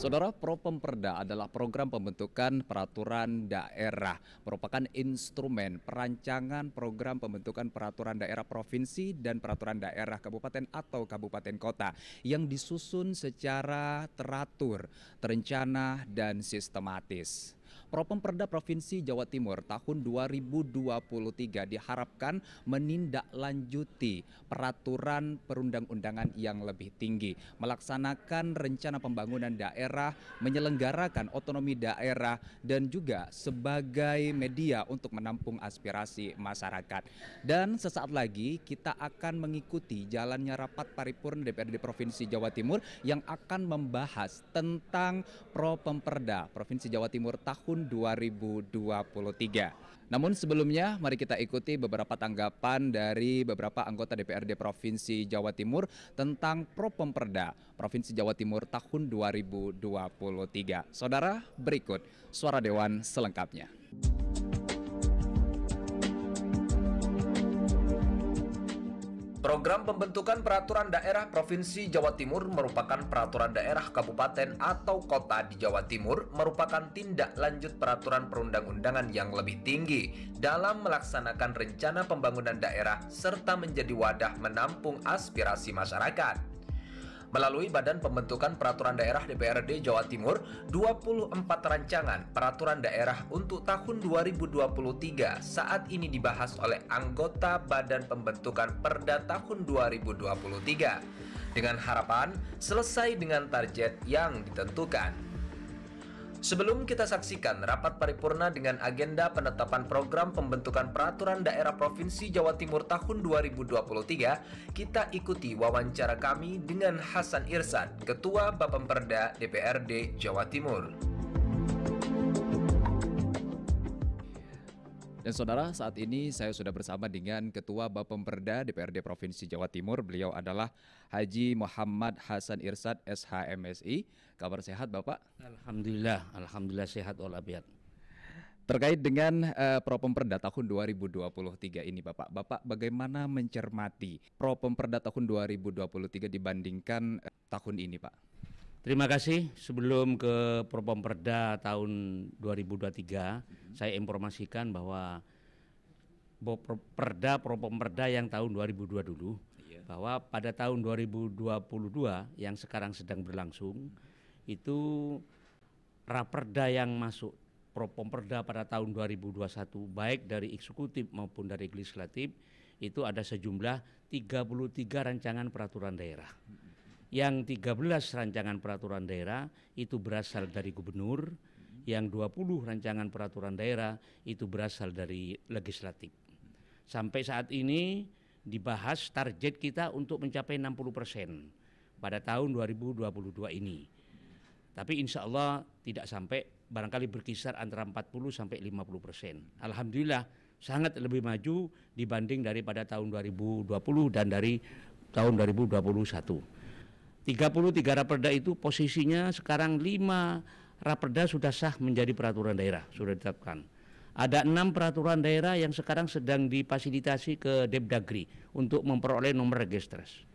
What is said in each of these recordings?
Saudara Propemperda adalah program pembentukan peraturan daerah, merupakan instrumen perancangan program pembentukan peraturan daerah provinsi dan peraturan daerah kabupaten atau kabupaten kota yang disusun secara teratur, terencana dan sistematis. Propemperda Provinsi Jawa Timur tahun 2023 diharapkan menindaklanjuti peraturan perundang-undangan yang lebih tinggi, melaksanakan rencana pembangunan daerah, menyelenggarakan otonomi daerah dan juga sebagai media untuk menampung aspirasi masyarakat. Dan sesaat lagi kita akan mengikuti jalannya rapat paripurna DPRD Provinsi Jawa Timur yang akan membahas tentang pro Perda Provinsi Jawa Timur tahun tahun 2023. Namun sebelumnya mari kita ikuti beberapa tanggapan dari beberapa anggota DPRD Provinsi Jawa Timur tentang Pro Pemperda Provinsi Jawa Timur tahun 2023. Saudara, berikut suara dewan selengkapnya. Program pembentukan peraturan daerah Provinsi Jawa Timur merupakan peraturan daerah kabupaten atau kota di Jawa Timur merupakan tindak lanjut peraturan perundang-undangan yang lebih tinggi dalam melaksanakan rencana pembangunan daerah serta menjadi wadah menampung aspirasi masyarakat. Melalui Badan Pembentukan Peraturan Daerah DPRD Jawa Timur, 24 rancangan peraturan daerah untuk tahun 2023 saat ini dibahas oleh anggota Badan Pembentukan Perda tahun 2023 dengan harapan selesai dengan target yang ditentukan. Sebelum kita saksikan rapat paripurna dengan agenda penetapan program pembentukan peraturan daerah Provinsi Jawa Timur tahun 2023, kita ikuti wawancara kami dengan Hasan Irsan, Ketua Bapemperda DPRD Jawa Timur. Dan saudara, saat ini saya sudah bersama dengan Ketua Bapemperda DPRD Provinsi Jawa Timur. Beliau adalah Haji Muhammad Hasan Irsad SHMSI. Kabar sehat Bapak? Alhamdulillah, alhamdulillah sehat walafiat. Terkait dengan uh, eh, Propemperda tahun 2023 ini Bapak, Bapak bagaimana mencermati Propemperda tahun 2023 dibandingkan uh, tahun ini Pak? Terima kasih. Sebelum ke Propemperda tahun 2023, hmm. saya informasikan bahwa Perda Propemperda yang tahun 2002 dulu yeah. bahwa pada tahun 2022 yang sekarang sedang berlangsung hmm itu raperda yang masuk propomperda pada tahun 2021 baik dari eksekutif maupun dari legislatif itu ada sejumlah 33 rancangan peraturan daerah. Yang 13 rancangan peraturan daerah itu berasal dari gubernur, yang 20 rancangan peraturan daerah itu berasal dari legislatif. Sampai saat ini dibahas target kita untuk mencapai 60 persen pada tahun 2022 ini tapi insya Allah tidak sampai barangkali berkisar antara 40 sampai 50 persen. Alhamdulillah sangat lebih maju dibanding daripada tahun 2020 dan dari tahun 2021. 33 raperda itu posisinya sekarang 5 raperda sudah sah menjadi peraturan daerah, sudah ditetapkan. Ada enam peraturan daerah yang sekarang sedang dipasilitasi ke Depdagri untuk memperoleh nomor registres.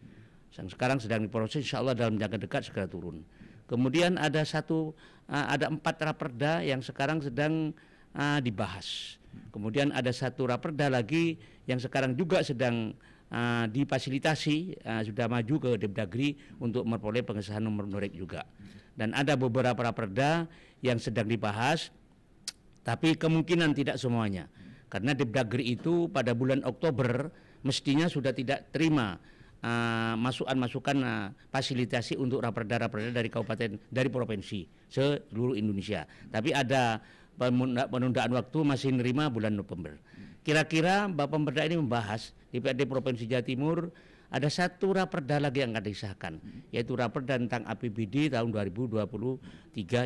Yang sekarang sedang diproses, insya Allah dalam jangka dekat segera turun. Kemudian ada satu uh, ada empat raperda yang sekarang sedang uh, dibahas. Kemudian ada satu raperda lagi yang sekarang juga sedang uh, difasilitasi uh, sudah maju ke Depdagri untuk memperoleh pengesahan nomor norek juga. Dan ada beberapa raperda yang sedang dibahas tapi kemungkinan tidak semuanya. Karena Depdagri itu pada bulan Oktober mestinya sudah tidak terima Eh, masukan-masukan uh, uh, fasilitasi untuk raperda-raperda dari kabupaten dari provinsi seluruh Indonesia. Tapi ada penundaan waktu masih nerima bulan November. Kira-kira Bapak Pemberda ini membahas DPRD Provinsi Jawa Timur ada satu raperda lagi yang akan disahkan yaitu raperda tentang APBD tahun 2023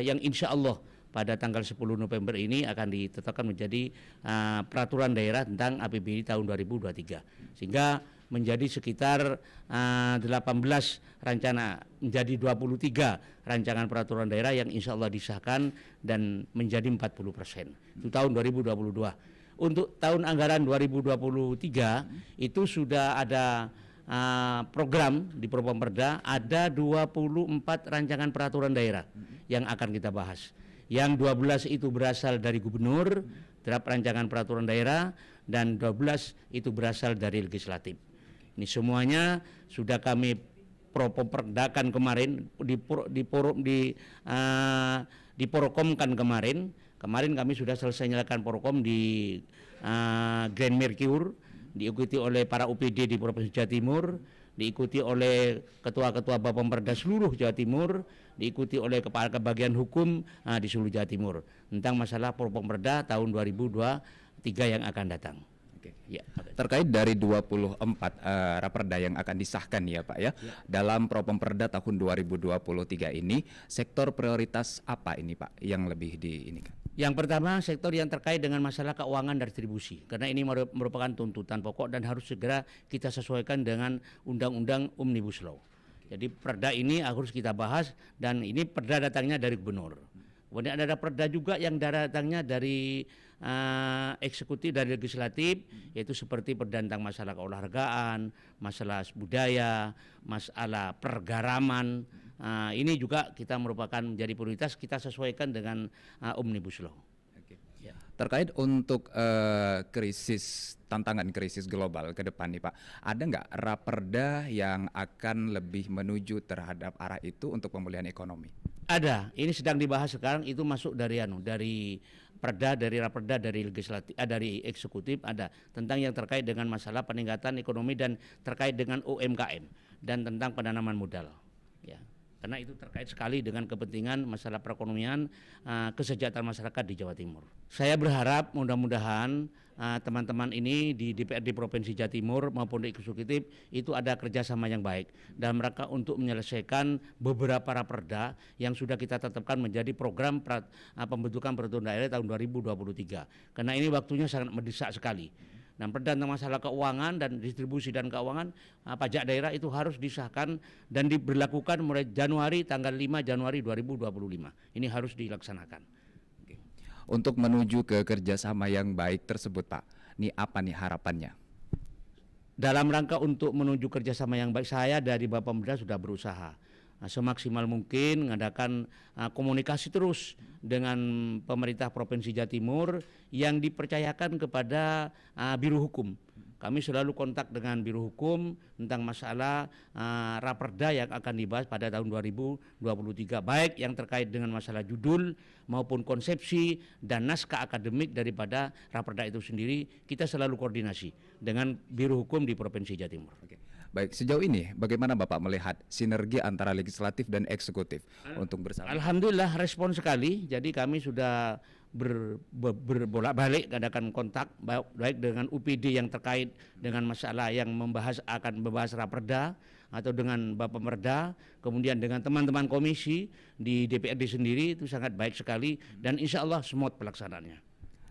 yang insya Allah pada tanggal 10 November ini akan ditetapkan menjadi uh, peraturan daerah tentang APBD tahun 2023 sehingga menjadi sekitar uh, 18 rancangan menjadi 23 rancangan peraturan daerah yang insya Allah disahkan dan menjadi 40 persen itu tahun 2022 untuk tahun anggaran 2023 itu sudah ada uh, program di Perda ada 24 rancangan peraturan daerah yang akan kita bahas yang 12 itu berasal dari gubernur, terhadap rancangan peraturan daerah, dan 12 itu berasal dari legislatif. Ini semuanya sudah kami perdakan kemarin di di di uh, eh, diporokomkan kemarin. Kemarin kami sudah selesai nyalakan porokom di uh, Grand Mercure diikuti oleh para UPD di Provinsi Jawa Timur, diikuti oleh ketua-ketua Bapak Perda seluruh Jawa Timur, diikuti oleh kepala kebagian hukum uh, di seluruh Jawa Timur tentang masalah Perda tahun 2023 yang akan datang. Oke. Ya. Terkait dari 24 uh, eh, raperda yang akan disahkan ya Pak ya. ya. Dalam perda tahun 2023 ini sektor prioritas apa ini Pak yang lebih di ini kan? Yang pertama sektor yang terkait dengan masalah keuangan dan distribusi karena ini merupakan tuntutan pokok dan harus segera kita sesuaikan dengan undang-undang Omnibus Law. Jadi perda ini harus kita bahas dan ini perda datangnya dari gubernur. Hmm. Kemudian ada perda juga yang datangnya dari uh, eksekutif dan legislatif yaitu seperti perdantang masalah keolahragaan, masalah budaya, masalah pergaraman. Uh, ini juga kita merupakan menjadi prioritas kita sesuaikan dengan uh, omnibus law. Ya. Terkait untuk uh, krisis tantangan krisis global ke depan nih Pak, ada nggak raperda yang akan lebih menuju terhadap arah itu untuk pemulihan ekonomi? Ada, ini sedang dibahas sekarang itu masuk dari anu dari perda dari raperda dari legislatif ah, dari eksekutif ada tentang yang terkait dengan masalah peningkatan ekonomi dan terkait dengan UMKM dan tentang penanaman modal. Ya karena itu terkait sekali dengan kepentingan masalah perekonomian uh, kesejahteraan masyarakat di Jawa Timur. Saya berharap mudah-mudahan teman eh, teman-teman ini di DPRD Provinsi Jawa Timur maupun di eksekutif itu ada kerjasama yang baik dan mereka untuk menyelesaikan beberapa raperda yang sudah kita tetapkan menjadi program pra, uh, pembentukan peraturan daerah tahun 2023. Karena ini waktunya sangat mendesak sekali dan perdana masalah keuangan dan distribusi dan keuangan uh, pajak daerah itu harus disahkan dan diberlakukan mulai Januari tanggal 5 Januari 2025. Ini harus dilaksanakan. Untuk menuju ke kerjasama yang baik tersebut, Pak, ini apa nih harapannya? Dalam rangka untuk menuju kerjasama yang baik, saya dari Bapak Pemerintah sudah berusaha Nah, semaksimal mungkin mengadakan uh, komunikasi terus dengan pemerintah Provinsi Jawa Timur yang dipercayakan kepada uh, biru Hukum. Kami selalu kontak dengan biru Hukum tentang masalah uh, raperda yang akan dibahas pada tahun 2023, baik yang terkait dengan masalah judul maupun konsepsi dan naskah akademik daripada raperda itu sendiri. Kita selalu koordinasi dengan biru Hukum di Provinsi Jawa Timur. Oke. Baik, sejauh ini bagaimana Bapak melihat sinergi antara legislatif dan eksekutif Al untuk bersama? Alhamdulillah respon sekali. Jadi kami sudah berbolak-balik adakan kontak baik, baik dengan UPD yang terkait dengan masalah yang membahas akan membahas raperda atau dengan Bapak Merda, kemudian dengan teman-teman komisi di DPRD sendiri itu sangat baik sekali dan insya Allah smooth pelaksanaannya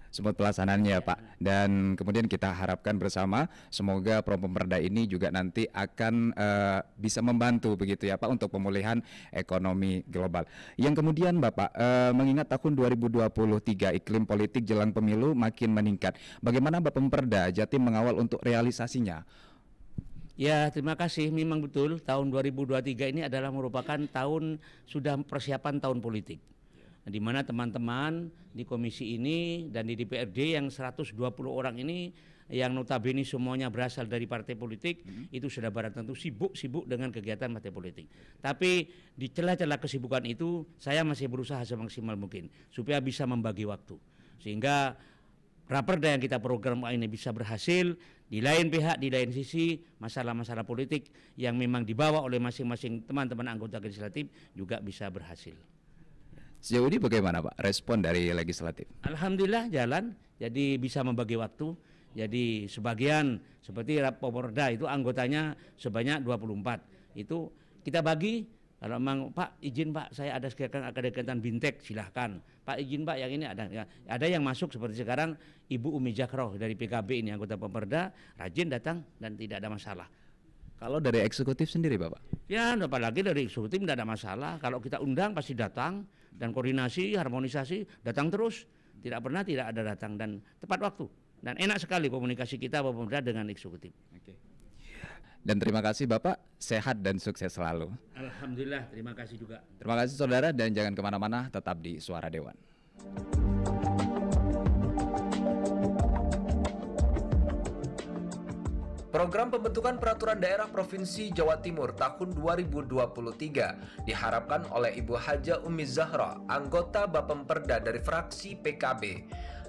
semua pelaksanaannya ya, Pak. Dan kemudian kita harapkan bersama semoga promo Perda ini juga nanti akan uh, bisa membantu begitu ya Pak untuk pemulihan ekonomi global. Yang kemudian Bapak uh, mengingat tahun 2023 iklim politik jelang pemilu makin meningkat. Bagaimana Bapak Perda jati mengawal untuk realisasinya? Ya, terima kasih. Memang betul tahun 2023 ini adalah merupakan tahun sudah persiapan tahun politik di mana teman-teman di komisi ini dan di DPRD yang 120 orang ini yang notabene semuanya berasal dari partai politik hmm. itu sudah barang tentu sibuk-sibuk dengan kegiatan partai politik. Tapi di celah-celah kesibukan itu saya masih berusaha semaksimal mungkin supaya bisa membagi waktu. Sehingga raperda yang kita program ini bisa berhasil di lain pihak di lain sisi masalah-masalah politik yang memang dibawa oleh masing-masing teman-teman anggota legislatif juga bisa berhasil. Sejauh ini bagaimana Pak respon dari legislatif? Alhamdulillah jalan, jadi bisa membagi waktu. Jadi sebagian seperti Rapoporda itu anggotanya sebanyak 24. Itu kita bagi kalau memang Pak izin Pak saya ada sekian ada bintek silahkan Pak izin Pak yang ini ada ada yang masuk seperti sekarang Ibu Umi Jakroh dari PKB ini anggota Pemerda rajin datang dan tidak ada masalah. Kalau dari eksekutif sendiri, Bapak? Ya, apalagi dari eksekutif tidak ada masalah. Kalau kita undang pasti datang dan koordinasi, harmonisasi datang terus. Tidak pernah tidak ada datang dan tepat waktu. Dan enak sekali komunikasi kita Bapak Pemerintah dengan eksekutif. Oke. Dan terima kasih Bapak, sehat dan sukses selalu. Alhamdulillah, terima kasih juga. Terima kasih saudara dan jangan kemana-mana, tetap di Suara Dewan. Program pembentukan peraturan daerah Provinsi Jawa Timur tahun 2023 diharapkan oleh Ibu Haja Umi Zahra, anggota Bapemperda dari fraksi PKB.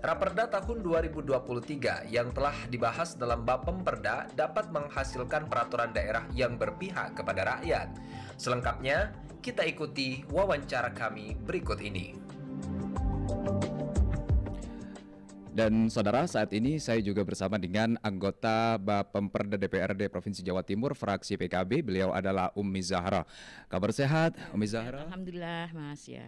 Raperda tahun 2023 yang telah dibahas dalam Bapemperda dapat menghasilkan peraturan daerah yang berpihak kepada rakyat. Selengkapnya, kita ikuti wawancara kami berikut ini. Dan saudara, saat ini saya juga bersama dengan anggota Bapemperda DPRD Provinsi Jawa Timur fraksi PKB. Beliau adalah Umi Zahra. Kabar sehat, Umi Zahra? Alhamdulillah, Mas ya.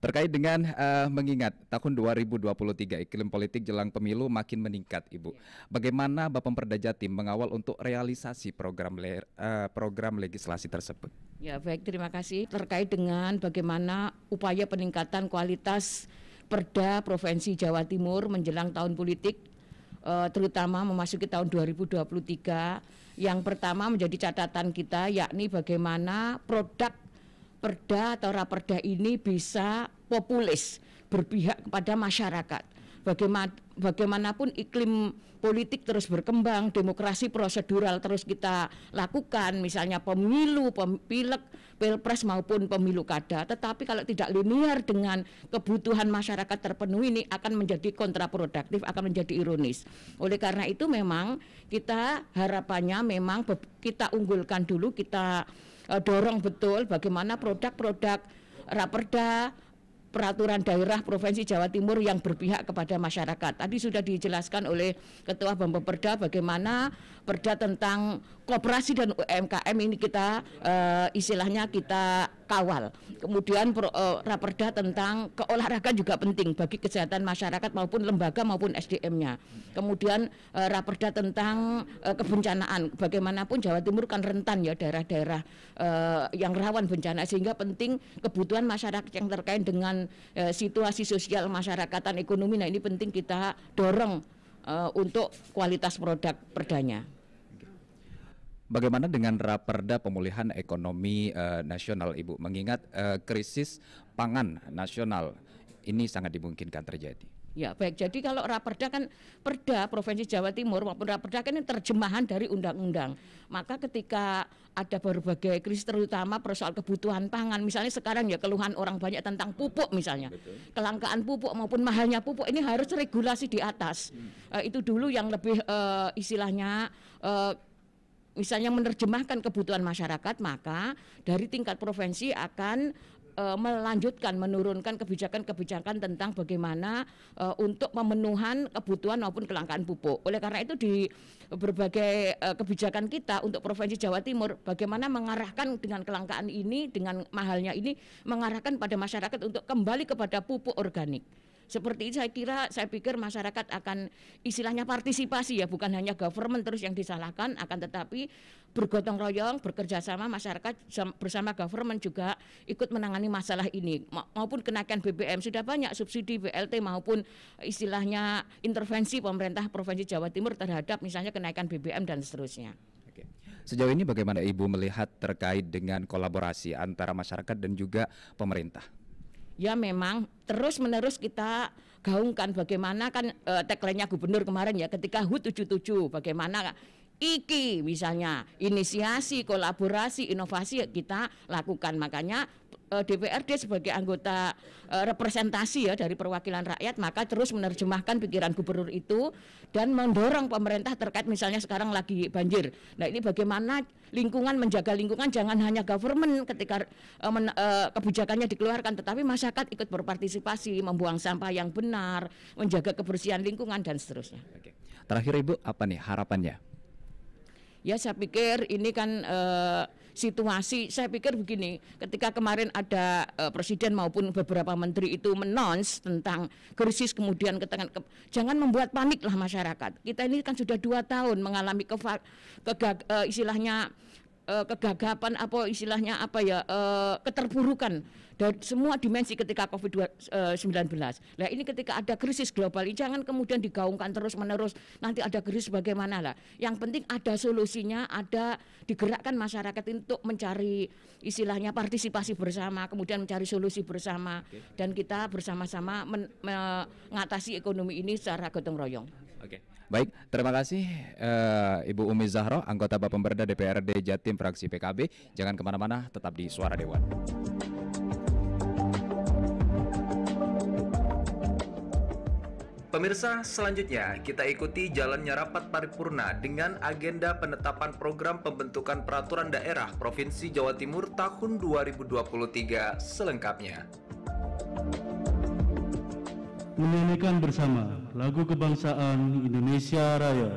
Terkait dengan uh, mengingat tahun 2023 iklim politik jelang pemilu makin meningkat, Ibu. Ya. Bagaimana Bapemperda Jatim mengawal untuk realisasi program le uh, program legislasi tersebut? Ya, baik terima kasih. Terkait dengan bagaimana upaya peningkatan kualitas Perda Provinsi Jawa Timur menjelang tahun politik uh, terutama memasuki tahun 2023 yang pertama menjadi catatan kita yakni bagaimana produk perda atau raperda ini bisa populis berpihak kepada masyarakat Bagaimana bagaimanapun iklim politik terus berkembang, demokrasi prosedural terus kita lakukan, misalnya pemilu, pilek, pilpres maupun pemilu kada. Tetapi kalau tidak linear dengan kebutuhan masyarakat terpenuhi ini akan menjadi kontraproduktif, akan menjadi ironis. Oleh karena itu memang kita harapannya memang kita unggulkan dulu, kita eh, dorong betul bagaimana produk-produk raperda peraturan daerah Provinsi Jawa Timur yang berpihak kepada masyarakat. Tadi sudah dijelaskan oleh Ketua Perda bagaimana Perda tentang koperasi dan UMKM ini kita uh, istilahnya kita kawal. Kemudian pro, uh, raperda tentang keolahragaan juga penting bagi kesehatan masyarakat maupun lembaga maupun SDM-nya. Kemudian uh, raperda tentang uh, kebencanaan. Bagaimanapun Jawa Timur kan rentan ya daerah-daerah uh, yang rawan bencana sehingga penting kebutuhan masyarakat yang terkait dengan uh, situasi sosial masyarakatan ekonomi. Nah, ini penting kita dorong uh, untuk kualitas produk perdanya. Bagaimana dengan Raperda Pemulihan Ekonomi uh, Nasional, Ibu? Mengingat uh, krisis pangan nasional ini sangat dimungkinkan terjadi. Ya baik, jadi kalau raperda kan perda Provinsi Jawa Timur maupun raperda kan ini terjemahan dari undang-undang. Maka ketika ada berbagai krisis terutama persoalan kebutuhan pangan, misalnya sekarang ya keluhan orang banyak tentang pupuk misalnya, Betul. kelangkaan pupuk maupun mahalnya pupuk ini harus regulasi di atas. Hmm. Uh, itu dulu yang lebih uh, istilahnya uh, misalnya menerjemahkan kebutuhan masyarakat, maka dari tingkat provinsi akan e, melanjutkan menurunkan kebijakan-kebijakan tentang bagaimana e, untuk pemenuhan kebutuhan maupun kelangkaan pupuk. Oleh karena itu di berbagai e, kebijakan kita untuk Provinsi Jawa Timur bagaimana mengarahkan dengan kelangkaan ini dengan mahalnya ini mengarahkan pada masyarakat untuk kembali kepada pupuk organik seperti ini saya kira saya pikir masyarakat akan istilahnya partisipasi ya bukan hanya government terus yang disalahkan akan tetapi bergotong royong bekerja sama masyarakat bersama government juga ikut menangani masalah ini maupun kenaikan BBM sudah banyak subsidi BLT maupun istilahnya intervensi pemerintah provinsi Jawa Timur terhadap misalnya kenaikan BBM dan seterusnya. Sejauh ini bagaimana Ibu melihat terkait dengan kolaborasi antara masyarakat dan juga pemerintah? ya memang terus menerus kita gaungkan bagaimana kan e, tagline-nya gubernur kemarin ya ketika HUT 77 bagaimana iki misalnya inisiasi kolaborasi inovasi ya kita lakukan makanya uh, eh, DPRD sebagai anggota uh, representasi ya dari perwakilan rakyat maka terus menerjemahkan pikiran gubernur itu dan mendorong pemerintah terkait misalnya sekarang lagi banjir. Nah, ini bagaimana lingkungan menjaga lingkungan jangan hanya government ketika uh, men, uh, kebijakannya dikeluarkan tetapi masyarakat ikut berpartisipasi membuang sampah yang benar, menjaga kebersihan lingkungan dan seterusnya. Oke. Terakhir Ibu, apa nih harapannya? Ya saya pikir ini kan uh, situasi saya pikir begini ketika kemarin ada uh, presiden maupun beberapa menteri itu menons tentang krisis kemudian ketengan ke, jangan membuat panik lah masyarakat kita ini kan sudah dua tahun mengalami ke, ke uh, eh, istilahnya uh, kegagapan apa istilahnya apa ya uh, keterburukan dan semua dimensi ketika COVID-19. Eh, nah ini ketika ada krisis global ini jangan kemudian digaungkan terus menerus nanti ada krisis bagaimana lah. Yang penting ada solusinya, ada digerakkan masyarakat untuk mencari istilahnya partisipasi bersama, kemudian mencari solusi bersama dan kita bersama-sama mengatasi ekonomi ini secara gotong royong. Oke. Baik, terima kasih uh, Ibu Umi Zahro, anggota Bapak Pemberda DPRD Jatim fraksi PKB. Jangan kemana-mana, tetap di Suara Dewan. Pemirsa, selanjutnya kita ikuti jalannya rapat paripurna dengan agenda penetapan program pembentukan peraturan daerah Provinsi Jawa Timur tahun 2023 selengkapnya menyanyikan bersama lagu kebangsaan Indonesia Raya.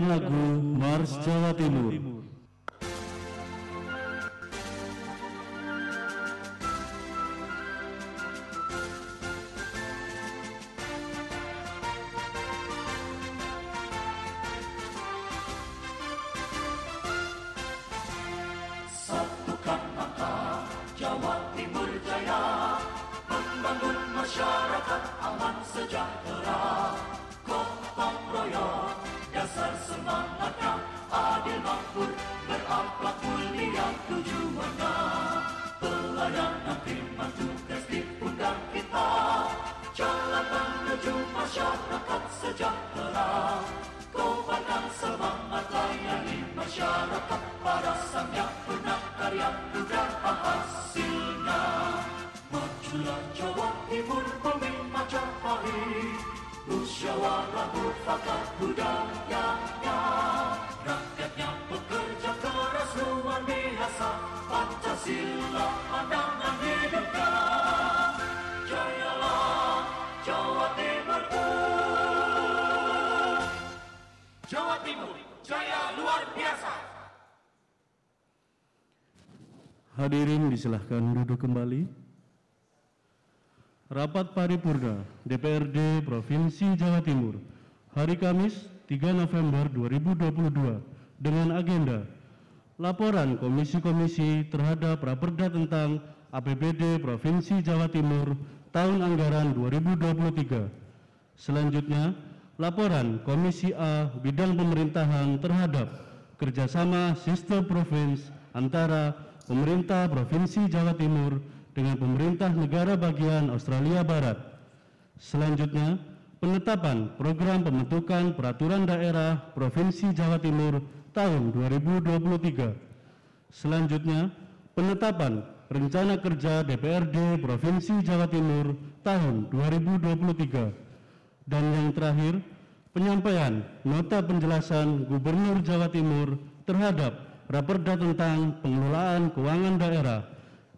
menyanyikan lagu Mars Jawa Timur. Jawa Timur Jaya Membangun masyarakat aman sejahtera maju garis di pundak kita jalan menuju masyarakat sejahtera Hadirin disilahkan duduk kembali. Rapat paripurna DPRD Provinsi Jawa Timur hari Kamis 3 November 2022 dengan agenda Laporan Komisi-Komisi terhadap Raperda tentang APBD Provinsi Jawa Timur tahun anggaran 2023. Selanjutnya, laporan Komisi A Bidang Pemerintahan terhadap kerjasama sistem provinsi antara pemerintah Provinsi Jawa Timur dengan pemerintah negara bagian Australia Barat. Selanjutnya, penetapan program pembentukan peraturan daerah Provinsi Jawa Timur tahun 2023. Selanjutnya, penetapan rencana kerja DPRD Provinsi Jawa Timur tahun 2023. Dan yang terakhir, penyampaian nota penjelasan Gubernur Jawa Timur terhadap Raperda tentang pengelolaan keuangan daerah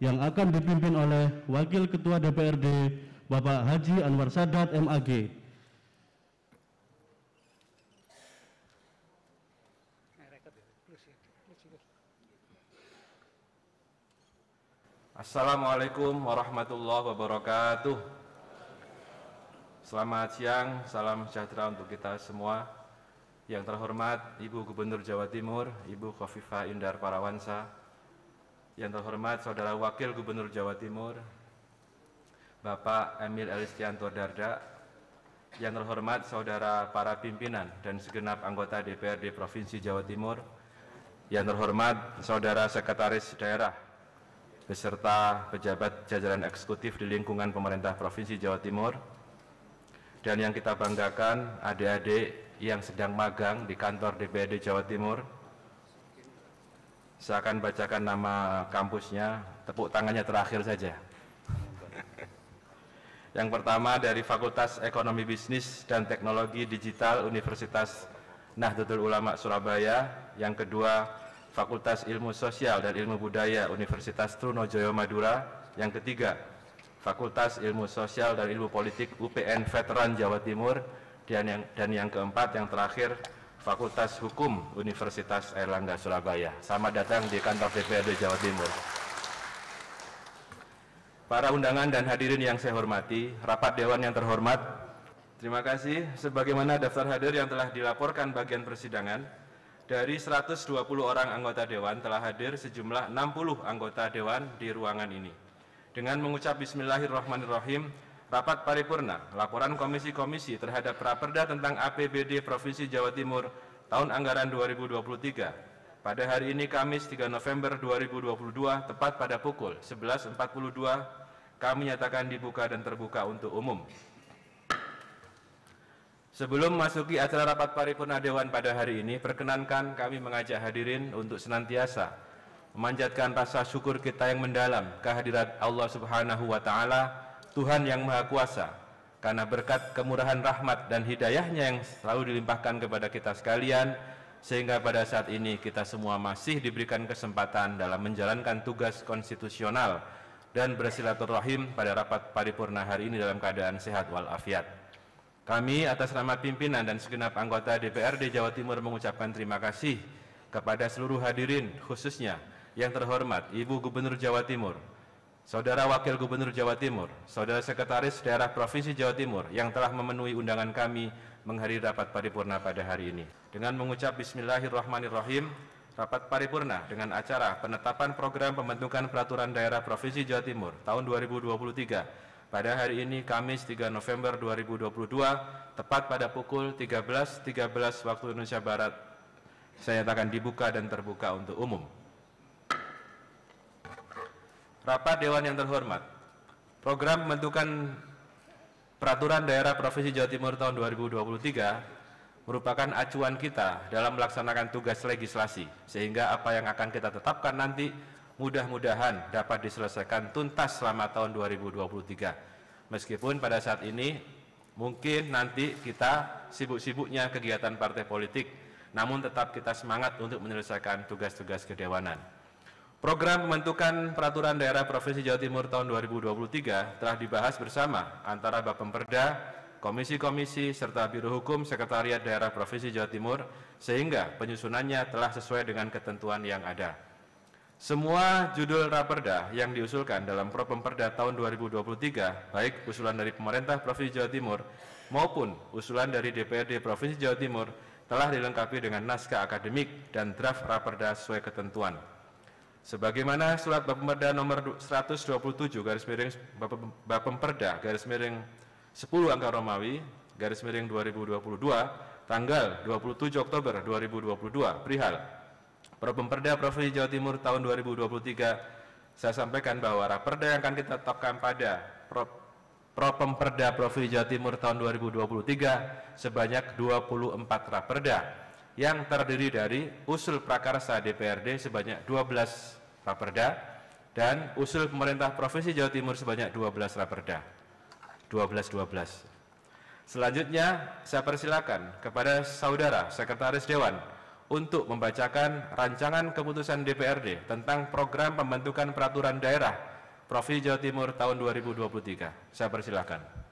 yang akan dipimpin oleh Wakil Ketua DPRD Bapak Haji Anwar Sadat MAG. Assalamualaikum warahmatullahi wabarakatuh. Selamat siang, salam sejahtera untuk kita semua. Yang terhormat Ibu Gubernur Jawa Timur, Ibu Kofifa Indar Parawansa. Yang terhormat Saudara Wakil Gubernur Jawa Timur, Bapak Emil Elistianto Darda. Yang terhormat Saudara para pimpinan dan segenap anggota DPRD Provinsi Jawa Timur. Yang terhormat Saudara Sekretaris Daerah beserta pejabat jajaran eksekutif di lingkungan pemerintah Provinsi Jawa Timur. Dan yang kita banggakan adik-adik yang sedang magang di kantor DPRD Jawa Timur. Saya akan bacakan nama kampusnya, tepuk tangannya terakhir saja. Yang pertama dari Fakultas Ekonomi Bisnis dan Teknologi Digital Universitas Nahdlatul Ulama Surabaya. Yang kedua, Fakultas Ilmu Sosial dan Ilmu Budaya Universitas Trunojoyo Madura. Yang ketiga, Fakultas Ilmu Sosial dan Ilmu Politik UPN Veteran Jawa Timur dan yang dan yang keempat yang terakhir Fakultas Hukum Universitas Airlangga Surabaya. sama datang di kantor DPRD Jawa Timur. Para undangan dan hadirin yang saya hormati, rapat dewan yang terhormat, terima kasih sebagaimana daftar hadir yang telah dilaporkan bagian persidangan. Dari 120 orang anggota dewan telah hadir sejumlah 60 anggota dewan di ruangan ini. Dengan mengucap bismillahirrahmanirrahim, Rapat Paripurna, laporan komisi-komisi terhadap Raperda tentang APBD Provinsi Jawa Timur tahun anggaran 2023. Pada hari ini Kamis 3 November 2022, tepat pada pukul 11.42, kami nyatakan dibuka dan terbuka untuk umum. Sebelum memasuki acara rapat paripurna Dewan pada hari ini, perkenankan kami mengajak hadirin untuk senantiasa memanjatkan rasa syukur kita yang mendalam kehadirat Allah Subhanahu wa taala Tuhan yang Maha Kuasa, karena berkat kemurahan rahmat dan hidayahnya yang selalu dilimpahkan kepada kita sekalian, sehingga pada saat ini kita semua masih diberikan kesempatan dalam menjalankan tugas konstitusional dan bersilaturahim pada rapat paripurna hari ini dalam keadaan sehat walafiat. Kami atas nama pimpinan dan segenap anggota DPRD Jawa Timur mengucapkan terima kasih kepada seluruh hadirin khususnya yang terhormat Ibu Gubernur Jawa Timur, Saudara Wakil Gubernur Jawa Timur, Saudara Sekretaris Daerah Provinsi Jawa Timur yang telah memenuhi undangan kami menghadiri rapat paripurna pada hari ini. Dengan mengucap Bismillahirrahmanirrahim, rapat paripurna dengan acara penetapan program pembentukan peraturan daerah Provinsi Jawa Timur tahun 2023 pada hari ini Kamis 3 November 2022 tepat pada pukul 13.13 .13 waktu Indonesia Barat saya akan dibuka dan terbuka untuk umum. Rapat Dewan yang terhormat. Program pembentukan Peraturan Daerah Provinsi Jawa Timur tahun 2023 merupakan acuan kita dalam melaksanakan tugas legislasi, sehingga apa yang akan kita tetapkan nanti mudah-mudahan dapat diselesaikan tuntas selama tahun 2023. Meskipun pada saat ini mungkin nanti kita sibuk-sibuknya kegiatan partai politik, namun tetap kita semangat untuk menyelesaikan tugas-tugas kedewanan. Program pembentukan peraturan daerah Provinsi Jawa Timur tahun 2023 telah dibahas bersama antara Bapemperda, komisi-komisi, serta Biro Hukum Sekretariat Daerah Provinsi Jawa Timur sehingga penyusunannya telah sesuai dengan ketentuan yang ada. Semua judul raperda yang diusulkan dalam Propemperda tahun 2023, baik usulan dari pemerintah Provinsi Jawa Timur maupun usulan dari DPRD Provinsi Jawa Timur telah dilengkapi dengan naskah akademik dan draft raperda sesuai ketentuan. Sebagaimana surat Bapemperda nomor 127 garis miring Bapemperda garis miring 10 angka Romawi garis miring 2022 tanggal 27 Oktober 2022 perihal Perda Provinsi Jawa Timur tahun 2023 saya sampaikan bahwa raperda yang akan kita tetapkan pada Pro Propemperda Provinsi Jawa Timur tahun 2023 sebanyak 24 raperda yang terdiri dari usul prakarsa DPRD sebanyak 12 raperda dan usul pemerintah Provinsi Jawa Timur sebanyak 12 raperda. 12 12. Selanjutnya saya persilakan kepada saudara sekretaris dewan untuk membacakan rancangan keputusan DPRD tentang program pembentukan peraturan daerah Provinsi Jawa Timur tahun 2023. Saya persilakan.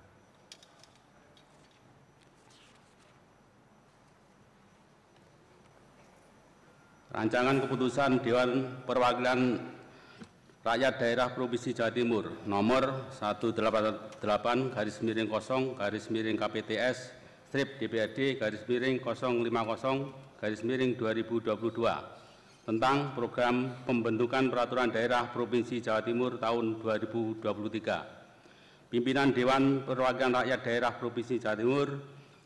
Rancangan Keputusan Dewan Perwakilan Rakyat Daerah Provinsi Jawa Timur nomor 188 garis miring 0 garis miring KPTS strip DPRD garis miring 050 garis miring 2022 tentang program pembentukan peraturan daerah Provinsi Jawa Timur tahun 2023. Pimpinan Dewan Perwakilan Rakyat Daerah Provinsi Jawa Timur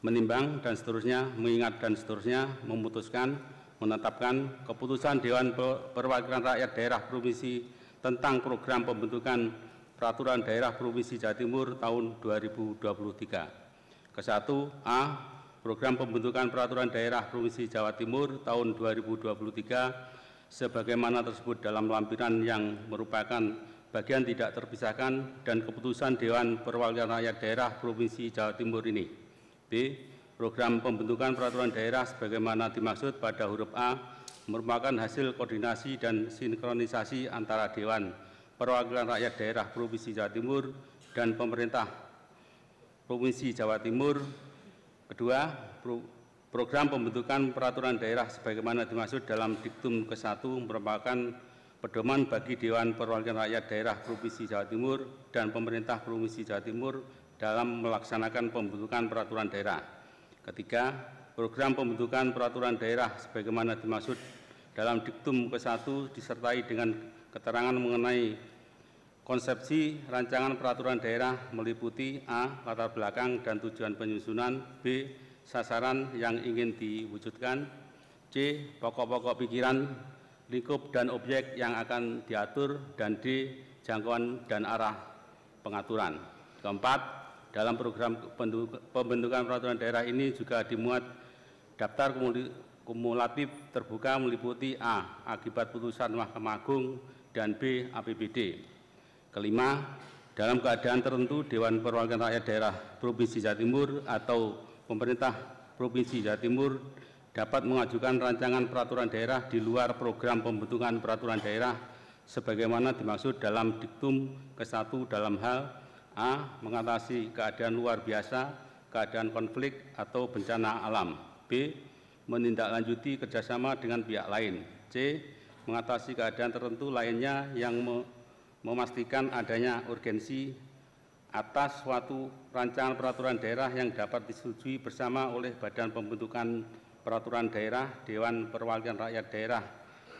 menimbang dan seterusnya, mengingat dan seterusnya, memutuskan menetapkan keputusan Dewan Perwakilan Rakyat Daerah Provinsi tentang program pembentukan Peraturan Daerah Provinsi Jawa Timur tahun 2023. Kesatu, A. Program pembentukan Peraturan Daerah Provinsi Jawa Timur tahun 2023 sebagaimana tersebut dalam lampiran yang merupakan bagian tidak terpisahkan dan keputusan Dewan Perwakilan Rakyat Daerah Provinsi Jawa Timur ini. B Program pembentukan peraturan daerah sebagaimana dimaksud pada huruf A merupakan hasil koordinasi dan sinkronisasi antara Dewan Perwakilan Rakyat Daerah Provinsi Jawa Timur dan pemerintah Provinsi Jawa Timur. Kedua, pro program pembentukan peraturan daerah sebagaimana dimaksud dalam diktum ke-1 merupakan pedoman bagi Dewan Perwakilan Rakyat Daerah Provinsi Jawa Timur dan pemerintah Provinsi Jawa Timur dalam melaksanakan pembentukan peraturan daerah. Ketiga, program pembentukan peraturan daerah sebagaimana dimaksud dalam diktum ke-1 disertai dengan keterangan mengenai konsepsi rancangan peraturan daerah meliputi A. latar belakang dan tujuan penyusunan B. sasaran yang ingin diwujudkan C. pokok-pokok pikiran lingkup dan objek yang akan diatur dan D. jangkauan dan arah pengaturan keempat dalam program pembentukan peraturan daerah ini juga dimuat daftar kumulatif terbuka meliputi A. Akibat putusan Mahkamah Agung dan B. APBD. Kelima, dalam keadaan tertentu Dewan Perwakilan Rakyat Daerah Provinsi Jawa Timur atau pemerintah Provinsi Jawa Timur dapat mengajukan rancangan peraturan daerah di luar program pembentukan peraturan daerah sebagaimana dimaksud dalam diktum ke-1 dalam hal A. Mengatasi keadaan luar biasa, keadaan konflik atau bencana alam. B. Menindaklanjuti kerjasama dengan pihak lain. C. Mengatasi keadaan tertentu lainnya yang memastikan adanya urgensi atas suatu rancangan peraturan daerah yang dapat disetujui bersama oleh Badan Pembentukan Peraturan Daerah, Dewan Perwakilan Rakyat Daerah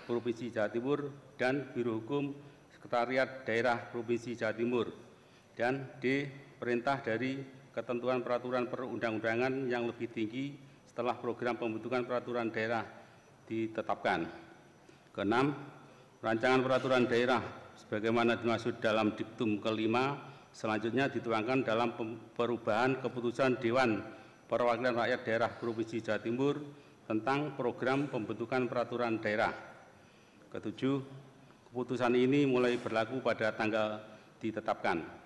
Provinsi Jawa Timur, dan Biro Hukum Sekretariat Daerah Provinsi Jawa Timur dan D. Perintah dari ketentuan peraturan perundang-undangan yang lebih tinggi setelah program pembentukan peraturan daerah ditetapkan. Keenam, rancangan peraturan daerah sebagaimana dimaksud dalam diktum kelima selanjutnya dituangkan dalam perubahan keputusan Dewan Perwakilan Rakyat Daerah Provinsi Jawa Timur tentang program pembentukan peraturan daerah. Ketujuh, keputusan ini mulai berlaku pada tanggal ditetapkan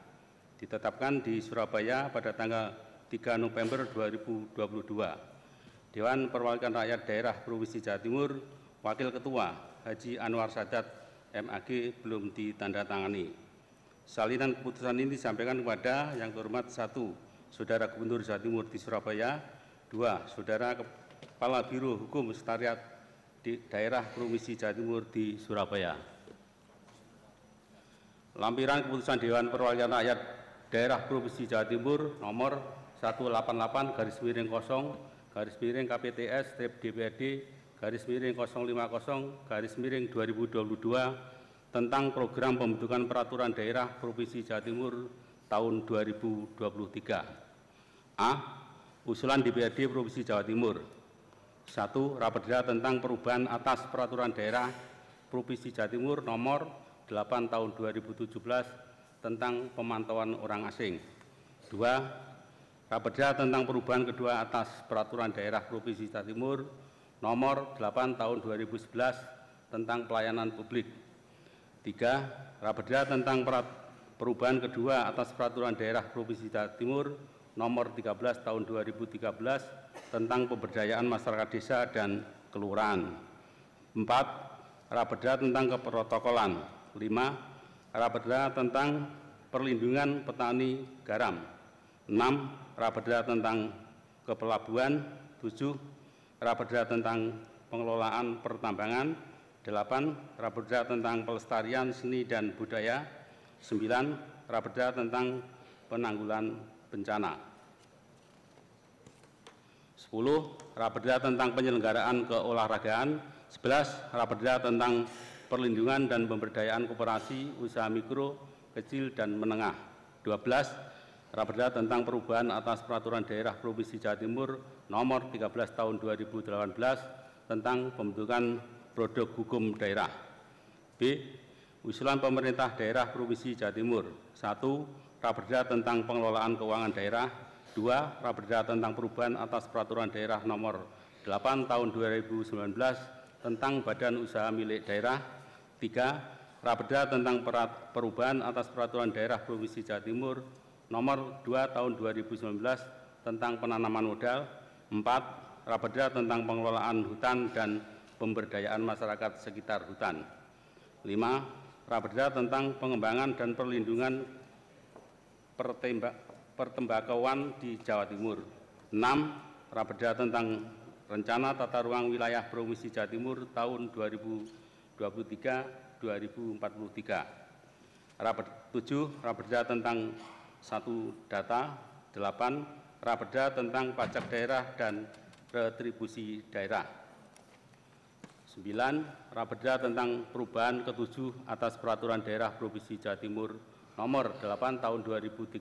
ditetapkan di Surabaya pada tanggal 3 November 2022. Dewan Perwakilan Rakyat Daerah Provinsi Jawa Timur, Wakil Ketua Haji Anwar Sadat MAG belum ditandatangani. Salinan keputusan ini disampaikan kepada yang terhormat satu, Saudara Gubernur Jawa Timur di Surabaya, dua, Saudara Kepala Biro Hukum Setariat di Daerah Provinsi Jawa Timur di Surabaya. Lampiran keputusan Dewan Perwakilan Rakyat daerah Provinsi Jawa Timur nomor 188 garis miring 0 garis miring KPTS strip DPRD garis miring 050 garis miring 2022 tentang program pembentukan peraturan daerah Provinsi Jawa Timur tahun 2023. A. Usulan DPRD Provinsi Jawa Timur. 1. Raperda tentang perubahan atas peraturan daerah Provinsi Jawa Timur nomor 8 tahun 2017 tentang pemantauan orang asing. Dua, Kapolda tentang perubahan kedua atas Peraturan Daerah Provinsi Jawa Timur nomor 8 tahun 2011 tentang pelayanan publik. Tiga, Rabeda tentang perubahan kedua atas Peraturan Daerah Provinsi Jawa Timur nomor 13 tahun 2013 tentang pemberdayaan masyarakat desa dan kelurahan. Empat, Rabeda tentang keprotokolan. Lima, Rabeda tentang perlindungan petani garam. 6. Rabeda tentang kepelabuhan. 7. Rabeda tentang pengelolaan pertambangan. 8. Rabeda tentang pelestarian seni dan budaya. 9. Rabeda tentang penanggulan bencana. 10. Rabeda tentang penyelenggaraan keolahragaan. 11. Rabeda tentang perlindungan dan pemberdayaan koperasi usaha mikro, kecil, dan menengah. 12. Raperda tentang perubahan atas peraturan daerah Provinsi Jawa Timur nomor 13 tahun 2018 tentang pembentukan produk hukum daerah. B. Usulan pemerintah daerah Provinsi Jawa Timur 1. Raperda tentang pengelolaan keuangan daerah 2. Raperda tentang perubahan atas peraturan daerah nomor 8 tahun 2019 tentang badan usaha milik daerah 3. raperda tentang perubahan atas peraturan daerah Provinsi Jawa Timur nomor 2 tahun 2019 tentang penanaman modal. 4. raperda tentang pengelolaan hutan dan pemberdayaan masyarakat sekitar hutan. 5. raperda tentang pengembangan dan perlindungan pertembak, pertembakauan di Jawa Timur. 6. raperda tentang rencana tata ruang wilayah Provinsi Jawa Timur tahun 2019 23 2043. Rapat 7 Raperda tentang satu data, 8 Raperda tentang pajak daerah dan retribusi daerah. 9 Raperda tentang perubahan ketujuh atas peraturan daerah Provinsi Jawa Timur nomor 8 tahun 2013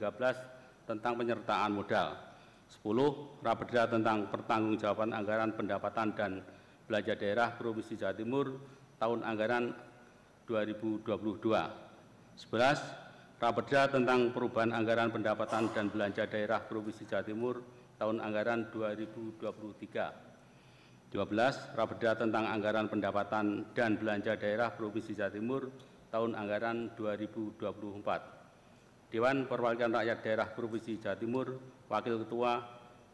tentang penyertaan modal. 10 Raperda tentang pertanggungjawaban anggaran pendapatan dan belanja daerah Provinsi Jawa Timur tahun anggaran 2022. 11. Raperda tentang perubahan anggaran pendapatan dan belanja daerah Provinsi Jawa Timur tahun anggaran 2023. 12. Raperda tentang anggaran pendapatan dan belanja daerah Provinsi Jawa Timur tahun anggaran 2024. Dewan Perwakilan Rakyat Daerah Provinsi Jawa Timur, Wakil Ketua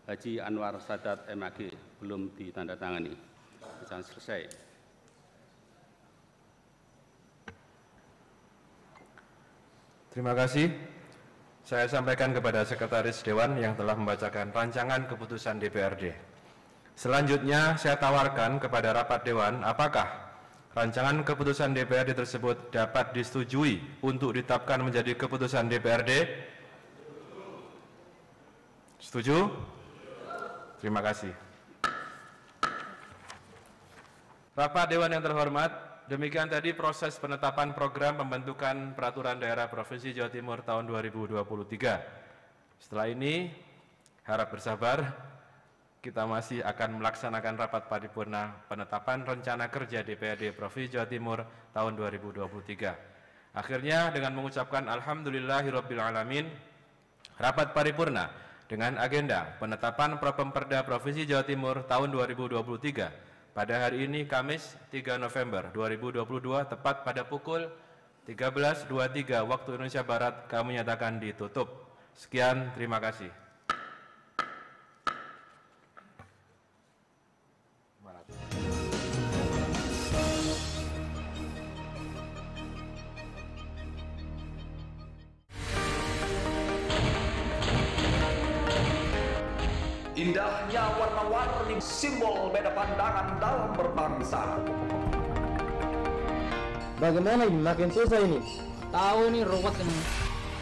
Haji Anwar Sadat MAG belum ditandatangani. Bisa selesai. Terima kasih. Saya sampaikan kepada Sekretaris Dewan yang telah membacakan rancangan keputusan DPRD. Selanjutnya, saya tawarkan kepada rapat Dewan apakah rancangan keputusan DPRD tersebut dapat disetujui untuk ditetapkan menjadi keputusan DPRD? Setuju? Terima kasih. Rapat Dewan yang terhormat, Demikian tadi proses penetapan program pembentukan peraturan daerah Provinsi Jawa Timur tahun 2023. Setelah ini, harap bersabar, kita masih akan melaksanakan rapat paripurna penetapan rencana kerja DPRD Provinsi Jawa Timur tahun 2023. Akhirnya dengan mengucapkan Alhamdulillahirrabbilalamin, rapat paripurna dengan agenda penetapan Propemperda Provinsi Jawa Timur tahun 2023 pada hari ini Kamis 3 November 2022 tepat pada pukul 13.23 waktu Indonesia Barat kami nyatakan ditutup. Sekian, terima kasih. Indahnya warna menjadi simbol beda pandangan dalam berbangsa. Bagaimana ini? Makin susah ini. Tahu ini robot ini.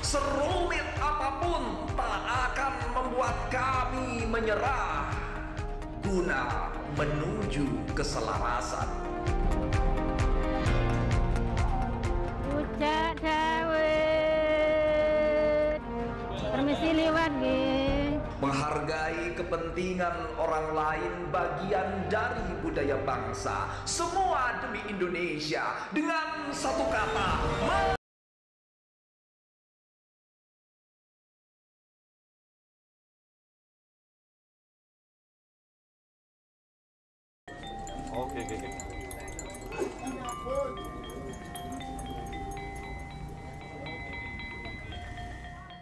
Serumit apapun tak akan membuat kami menyerah guna menuju keselarasan. Ucap Dawud, permisi lewat gitu menghargai kepentingan orang lain bagian dari budaya bangsa semua demi Indonesia dengan satu kata Oke, oke, oke.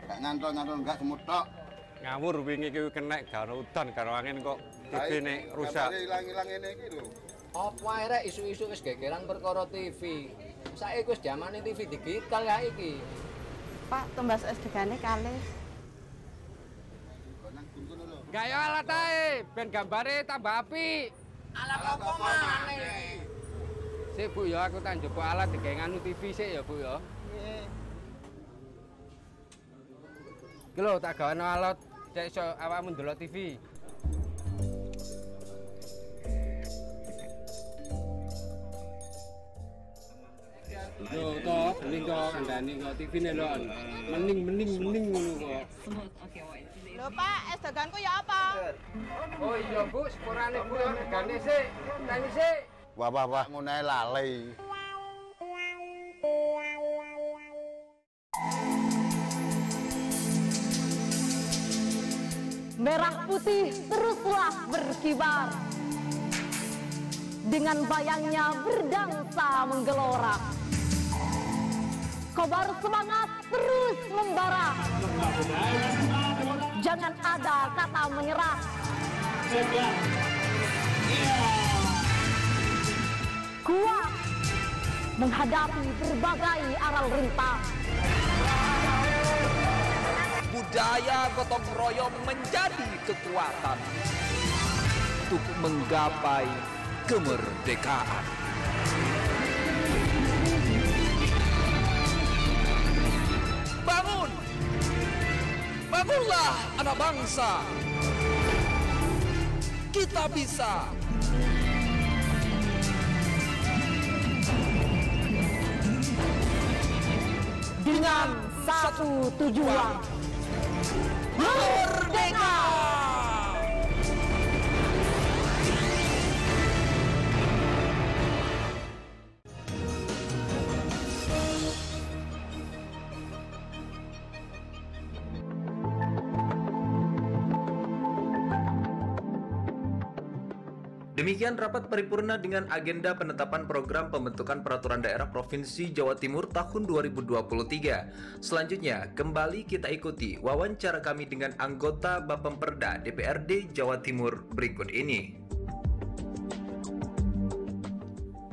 nggak nyantol ngawur wingi kuwi kena karo udan karo angin kok TV nih rusak. Lah ilang-ilang ngene iki lho. Apa isu-isu wis gegeran perkara TV. Saiki wis zamane TV digital ya iki. Pak, tembus es degane kali. Gak ya alat ae, ben gambare tambah api. Alat apa ini? Sik Bu ya aku tak njupuk alat digenganu TV sik ya Bu ya. Nggih. Ki tak gawe alat Cek iso awakmu ndelok TV. Yo to, bening to kandhani kok TV-ne lho. Mening mening mening ngono kok. Lho Pak, es daganku ya apa? Oh iya Bu, sepurane Bu degane ya, sik, tangi sik. Wah wah wah ngono ae lali. merah putih teruslah berkibar dengan bayangnya berdansa menggelora kobar semangat terus membara jangan ada kata menyerah kuat menghadapi berbagai aral rintang Supaya gotong royong menjadi kekuatan untuk menggapai kemerdekaan. Bangun! Bangunlah anak bangsa! Kita bisa! Dengan satu tujuan. ¡Por Demikian rapat paripurna dengan agenda penetapan program pembentukan peraturan daerah Provinsi Jawa Timur tahun 2023. Selanjutnya, kembali kita ikuti wawancara kami dengan anggota Bapemperda DPRD Jawa Timur berikut ini.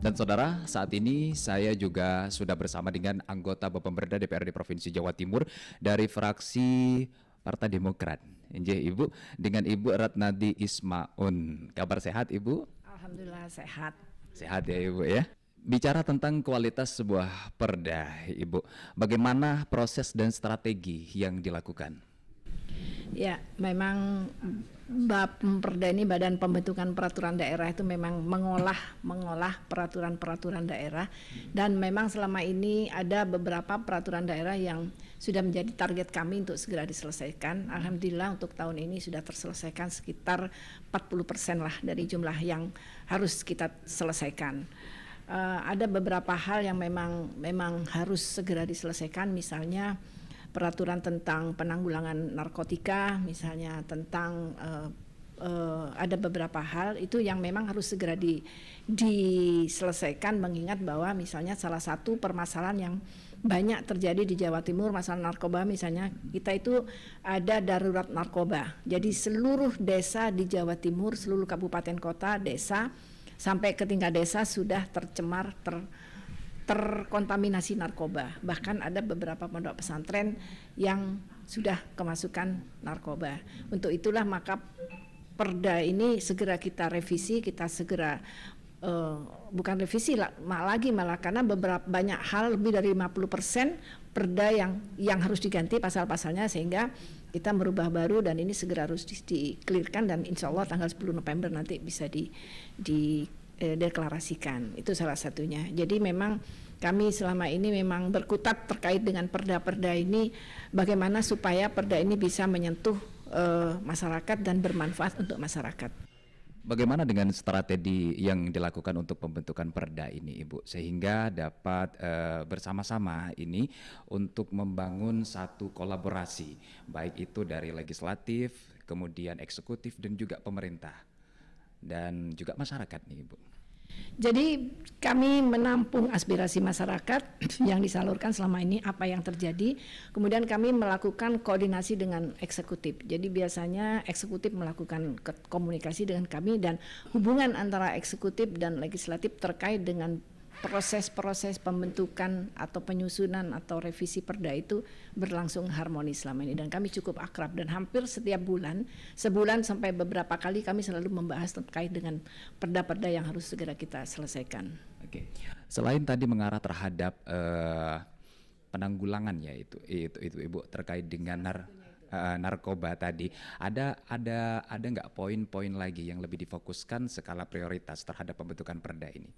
Dan saudara, saat ini saya juga sudah bersama dengan anggota Bapemperda DPRD Provinsi Jawa Timur dari fraksi Partai Demokrat. Injih Ibu dengan Ibu Ratnadi Ismaun. Kabar sehat Ibu? Alhamdulillah sehat. Sehat ya Ibu ya. Bicara tentang kualitas sebuah perda, Ibu, bagaimana proses dan strategi yang dilakukan? Ya, memang Perda ini Badan Pembentukan Peraturan Daerah itu memang mengolah mengolah peraturan-peraturan daerah dan memang selama ini ada beberapa peraturan daerah yang sudah menjadi target kami untuk segera diselesaikan. Alhamdulillah untuk tahun ini sudah terselesaikan sekitar 40% lah dari jumlah yang harus kita selesaikan. Uh, ada beberapa hal yang memang memang harus segera diselesaikan misalnya peraturan tentang penanggulangan narkotika misalnya tentang uh, uh, ada beberapa hal itu yang memang harus segera di, diselesaikan mengingat bahwa misalnya salah satu permasalahan yang banyak terjadi di Jawa Timur masalah narkoba misalnya kita itu ada darurat narkoba jadi seluruh desa di Jawa Timur seluruh kabupaten kota desa sampai ke tingkat desa sudah tercemar ter terkontaminasi narkoba. Bahkan ada beberapa pondok pesantren yang sudah kemasukan narkoba. Untuk itulah maka perda ini segera kita revisi, kita segera uh, bukan revisi lah, lagi malah karena beberapa banyak hal lebih dari 50% perda yang yang harus diganti pasal-pasalnya sehingga kita merubah baru dan ini segera harus di, di dan insya Allah tanggal 10 November nanti bisa di, di eh, deklarasikan. Itu salah satunya. Jadi memang kami selama ini memang berkutat terkait dengan perda-perda ini bagaimana supaya perda ini bisa menyentuh eh, masyarakat dan bermanfaat untuk masyarakat. Bagaimana dengan strategi yang dilakukan untuk pembentukan perda ini, Ibu, sehingga dapat e, bersama-sama ini untuk membangun satu kolaborasi, baik itu dari legislatif, kemudian eksekutif, dan juga pemerintah, dan juga masyarakat, nih, Ibu. Jadi kami menampung aspirasi masyarakat yang disalurkan selama ini apa yang terjadi. Kemudian kami melakukan koordinasi dengan eksekutif. Jadi biasanya eksekutif melakukan komunikasi dengan kami dan hubungan antara eksekutif dan legislatif terkait dengan proses-proses pembentukan atau penyusunan atau revisi perda itu berlangsung harmonis selama ini dan kami cukup akrab dan hampir setiap bulan sebulan sampai beberapa kali kami selalu membahas terkait dengan perda-perda yang harus segera kita selesaikan. Oke. Selain tadi mengarah terhadap uh, penanggulangan ya itu itu itu Ibu terkait dengan nar eh, narkoba tadi. Ada ada ada nggak poin-poin lagi yang lebih difokuskan skala prioritas terhadap pembentukan perda ini?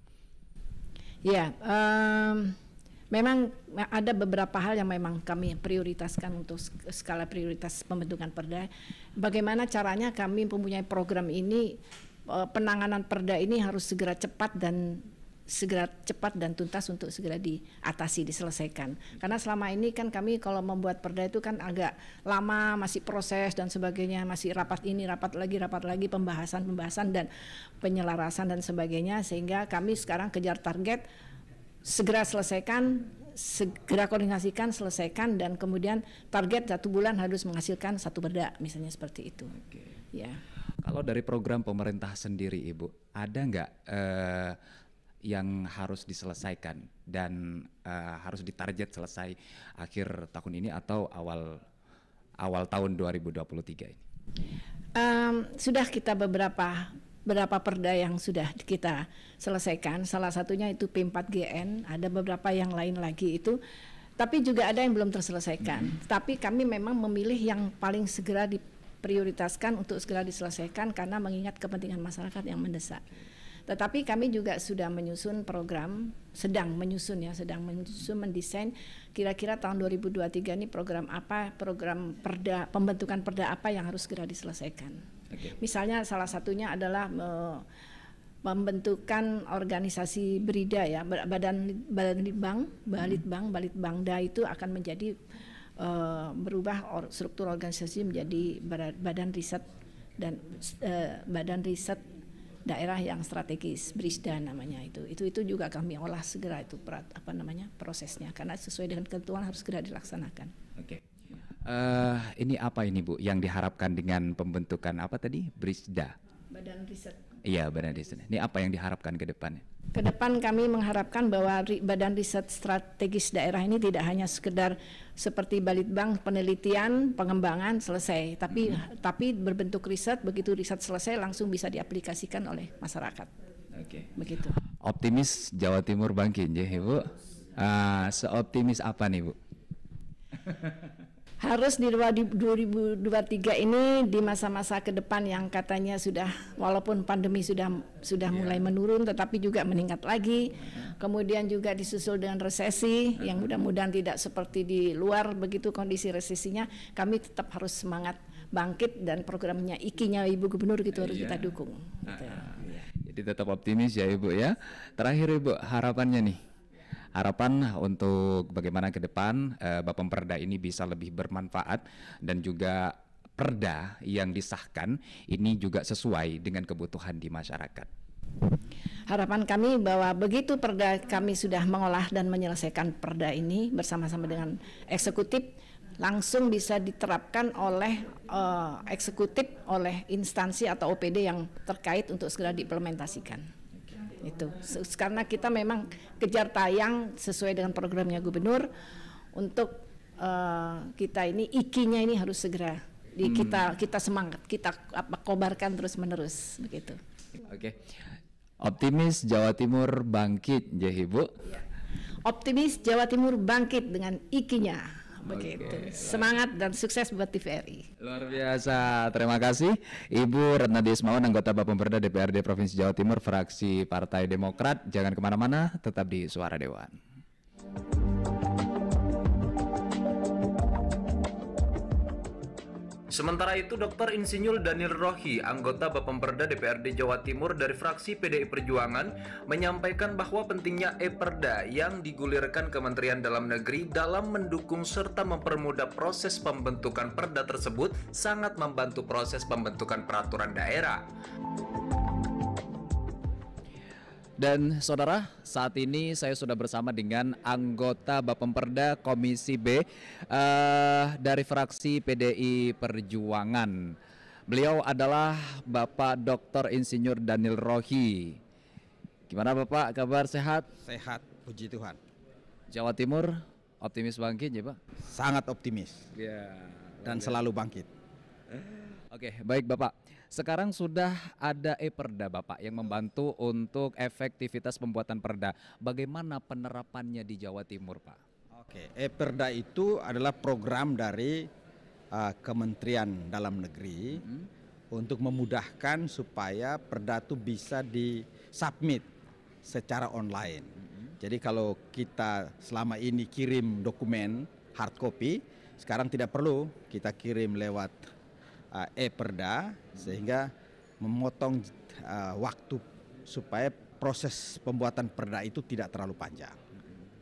Ya, um, memang ada beberapa hal yang memang kami prioritaskan untuk skala prioritas pembentukan perda. Bagaimana caranya kami mempunyai program ini eh, penanganan perda ini harus segera cepat dan segera cepat dan tuntas untuk segera diatasi diselesaikan karena selama ini kan kami kalau membuat perda itu kan agak lama masih proses dan sebagainya masih rapat ini rapat lagi rapat lagi pembahasan pembahasan dan penyelarasan dan sebagainya sehingga kami sekarang kejar target segera selesaikan segera koordinasikan selesaikan dan kemudian target satu bulan harus menghasilkan satu perda misalnya seperti itu Oke. ya kalau dari program pemerintah sendiri ibu ada nggak eh, yang harus diselesaikan dan uh, harus ditarget selesai akhir tahun ini atau awal awal tahun 2023 ini? Um, sudah kita beberapa beberapa perda yang sudah kita selesaikan. Salah satunya itu P4GN, ada beberapa yang lain lagi itu tapi juga ada yang belum terselesaikan. Mm -hmm. Tapi kami memang memilih yang paling segera diprioritaskan untuk segera diselesaikan karena mengingat kepentingan masyarakat yang mendesak. Tetapi kami juga sudah menyusun program, sedang menyusun ya, sedang menyusun mendesain kira-kira tahun 2023 ini program apa, program perda, pembentukan perda apa yang harus segera diselesaikan. Okay. Misalnya salah satunya adalah pembentukan membentukan organisasi berida ya badan badan litbang balitbang hmm. balitbangda itu akan menjadi uh, berubah or, struktur organisasi menjadi badan riset dan uh, badan riset daerah yang strategis Brisda namanya itu itu itu juga kami olah segera itu perat, apa namanya prosesnya karena sesuai dengan ketentuan harus segera dilaksanakan. Oke. Okay. Uh, eh, ini apa ini Bu yang diharapkan dengan pembentukan apa tadi Brisda? Badan riset Iya, benar di Riset. Ini apa yang diharapkan ke depannya? Ke depan kami mengharapkan bahwa Badan Riset Strategis Daerah ini tidak hanya sekedar seperti Balitbang penelitian, pengembangan selesai, tapi -hmm. tapi berbentuk riset begitu riset selesai langsung bisa diaplikasikan oleh masyarakat. Oke. Okay. Begitu. Optimis Jawa Timur bangkit, ya, Ibu. Uh, seoptimis apa nih, Bu? harus di 2023 ini di masa-masa ke depan yang katanya sudah walaupun pandemi sudah sudah yeah. mulai menurun tetapi juga meningkat lagi. Kemudian juga disusul dengan resesi yang iya. mudah-mudahan tidak seperti di luar begitu kondisi resesinya, kami tetap harus semangat bangkit dan programnya ikinya Ibu Gubernur gitu yeah. harus iya. kita dukung. Nah, gitu. Nah, iya. Jadi tetap optimis ya Ibu ya. Terakhir Ibu harapannya nih harapan untuk bagaimana ke depan uh, Bapak Perda ini bisa lebih bermanfaat dan juga perda yang disahkan ini juga sesuai dengan kebutuhan di masyarakat. Harapan kami bahwa begitu perda kami sudah mengolah dan menyelesaikan perda ini bersama-sama dengan eksekutif langsung bisa diterapkan oleh uh, eksekutif oleh instansi atau OPD yang terkait untuk segera diimplementasikan itu karena kita memang kejar tayang sesuai dengan programnya gubernur untuk uh, kita ini ikinya ini harus segera di hmm. kita kita semangat kita apa kobarkan terus menerus begitu oke okay. optimis Jawa Timur bangkit jahibu iya. optimis Jawa Timur bangkit dengan ikinya begitu. Okay. Semangat dan sukses buat TVRI. Luar biasa. Terima kasih Ibu Retna Desmawan anggota Pemberdayaan DPRD Provinsi Jawa Timur fraksi Partai Demokrat. Jangan kemana-mana, tetap di Suara Dewan. Sementara itu, Dr. Insinyur Daniel Rohi, anggota Bapemperda DPRD Jawa Timur dari fraksi PDI Perjuangan, menyampaikan bahwa pentingnya e-perda yang digulirkan Kementerian Dalam Negeri dalam mendukung serta mempermudah proses pembentukan perda tersebut sangat membantu proses pembentukan peraturan daerah. Dan saudara, saat ini saya sudah bersama dengan anggota Bapemperda Komisi B uh, dari fraksi PDI Perjuangan. Beliau adalah Bapak Dr. Insinyur Daniel Rohi. Gimana Bapak, kabar sehat? Sehat, puji Tuhan. Jawa Timur optimis bangkit ya Pak? Sangat optimis. Ya. Dan selalu bangkit. Oke, okay, baik Bapak. Sekarang sudah ada e-perda eh, Bapak yang membantu untuk efektivitas pembuatan perda. Bagaimana penerapannya di Jawa Timur Pak? Oke, e-perda eh, itu adalah program dari uh, Kementerian Dalam Negeri hmm. untuk memudahkan supaya perda itu bisa disubmit secara online. Mm-hmm. Jadi kalau kita selama ini kirim dokumen hard copy, sekarang tidak perlu kita kirim lewat e-perda eh, eh, sehingga memotong eh, waktu supaya proses pembuatan perda itu tidak terlalu panjang.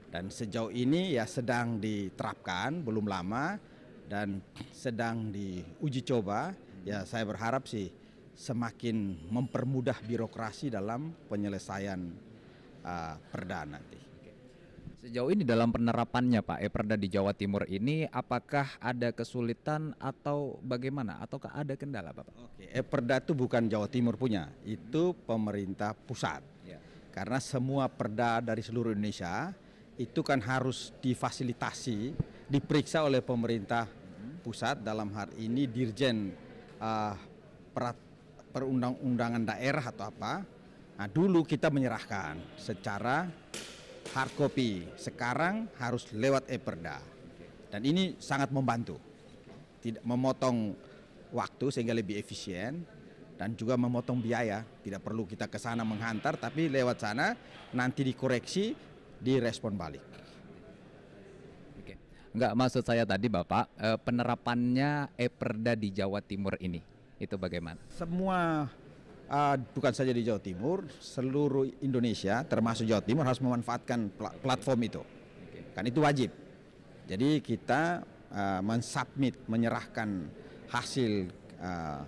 Dan sejauh ini ya sedang diterapkan, belum lama dan sedang diuji coba. Ya saya berharap sih semakin mempermudah birokrasi dalam penyelesaian uh, perda nanti. Sejauh ini dalam penerapannya Pak Eperda di Jawa Timur ini apakah ada kesulitan atau bagaimana ataukah ada kendala Pak? Oke, Eperda itu bukan Jawa Timur punya, itu pemerintah pusat. Ya. Karena semua perda dari seluruh Indonesia itu kan harus difasilitasi, diperiksa oleh pemerintah hmm. pusat dalam hal ini Dirjen uh, perundang-undangan daerah atau apa. Nah, dulu kita menyerahkan secara hard copy. Sekarang harus lewat e-perda. Dan ini sangat membantu. Tidak memotong waktu sehingga lebih efisien dan juga memotong biaya. Tidak perlu kita ke sana menghantar tapi lewat sana nanti dikoreksi, direspon balik. Enggak maksud saya tadi Bapak, eh, penerapannya e-perda di Jawa Timur ini itu bagaimana? Semua uh, bukan saja di Jawa Timur, seluruh Indonesia termasuk Jawa Timur harus memanfaatkan pl platform itu. Kan itu wajib. Jadi kita uh, mensubmit, menyerahkan hasil uh,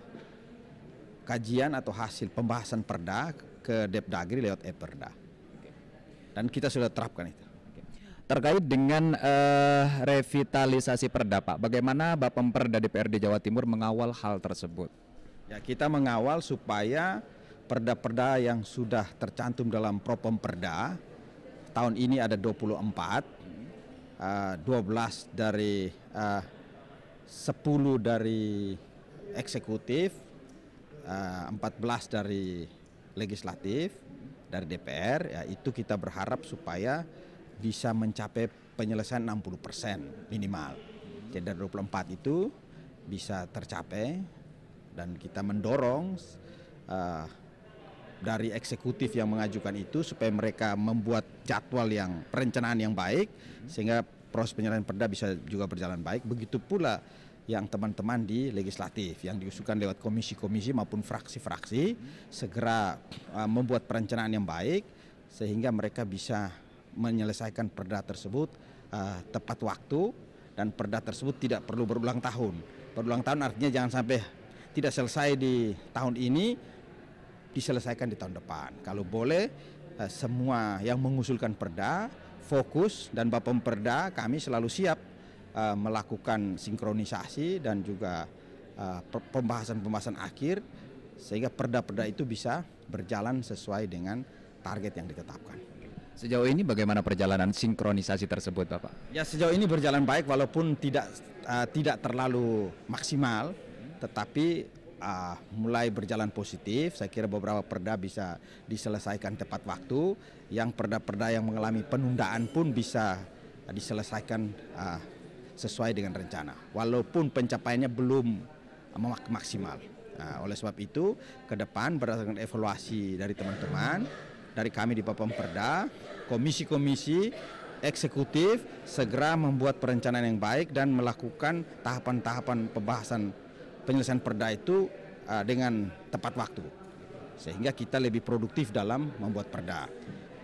kajian atau hasil pembahasan perda ke Depdagri lewat e-perda. Dan kita sudah terapkan itu. Terkait dengan uh, revitalisasi perda, Pak, bagaimana Bapak Perda DPRD Jawa Timur mengawal hal tersebut? Ya, kita mengawal supaya perda-perda yang sudah tercantum dalam propem perda tahun ini ada 24 12 eh, dari 10 eh, dari eksekutif 14 eh, dari legislatif dari DPR ya itu kita berharap supaya bisa mencapai penyelesaian 60% persen minimal. Jadi dari 24 itu bisa tercapai dan kita mendorong uh, dari eksekutif yang mengajukan itu supaya mereka membuat jadwal yang perencanaan yang baik sehingga proses penyerahan perda bisa juga berjalan baik begitu pula yang teman-teman di legislatif yang diusulkan lewat komisi-komisi maupun fraksi-fraksi segera uh, membuat perencanaan yang baik sehingga mereka bisa menyelesaikan perda tersebut uh, tepat waktu dan perda tersebut tidak perlu berulang tahun. Berulang tahun artinya jangan sampai tidak selesai di tahun ini diselesaikan di tahun depan. Kalau boleh eh, semua yang mengusulkan perda fokus dan Bapak Perda kami selalu siap eh, melakukan sinkronisasi dan juga eh, pembahasan-pembahasan akhir sehingga perda-perda itu bisa berjalan sesuai dengan target yang ditetapkan. Sejauh ini bagaimana perjalanan sinkronisasi tersebut, Bapak? Ya, sejauh ini berjalan baik walaupun tidak uh, tidak terlalu maksimal tetapi uh, mulai berjalan positif. Saya kira beberapa perda bisa diselesaikan tepat waktu. Yang perda-perda yang mengalami penundaan pun bisa ah, diselesaikan uh, sesuai dengan rencana. Walaupun pencapaiannya belum uh, maksimal. Nah, oleh sebab itu, ke depan berdasarkan evaluasi dari teman-teman, dari kami di Bapak Perda, komisi-komisi eksekutif segera membuat perencanaan yang baik dan melakukan tahapan-tahapan pembahasan penyelesaian perda itu uh, dengan tepat waktu. Sehingga kita lebih produktif dalam membuat perda.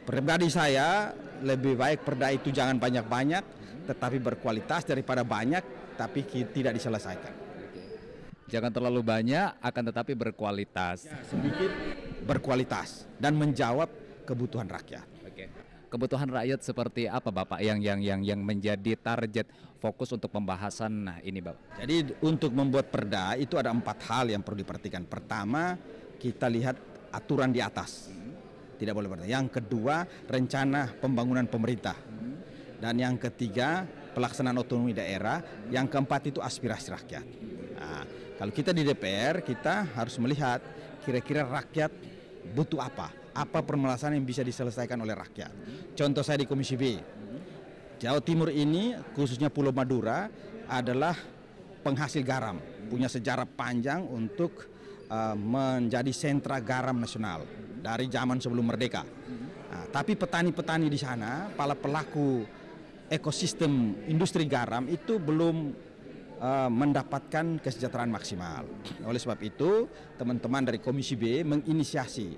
Pribadi saya lebih baik perda itu jangan banyak-banyak tetapi berkualitas daripada banyak tapi tidak diselesaikan jangan terlalu banyak, akan tetapi berkualitas. Ya, sedikit berkualitas dan menjawab kebutuhan rakyat kebutuhan rakyat seperti apa Bapak yang yang yang yang menjadi target fokus untuk pembahasan nah ini Bapak. Jadi untuk membuat perda itu ada empat hal yang perlu diperhatikan. Pertama, kita lihat aturan di atas. Tidak boleh berda. Yang kedua, rencana pembangunan pemerintah. Dan yang ketiga, pelaksanaan otonomi daerah. Yang keempat itu aspirasi rakyat. Nah, kalau kita di DPR, kita harus melihat kira-kira rakyat butuh apa apa permasalahan yang bisa diselesaikan oleh rakyat. Contoh saya di Komisi B, Jawa Timur ini khususnya Pulau Madura adalah penghasil garam, punya sejarah panjang untuk uh, menjadi sentra garam nasional dari zaman sebelum merdeka. Nah, tapi petani-petani di sana, para pelaku ekosistem industri garam itu belum eh, mendapatkan kesejahteraan maksimal. Oleh sebab itu, teman-teman dari Komisi B menginisiasi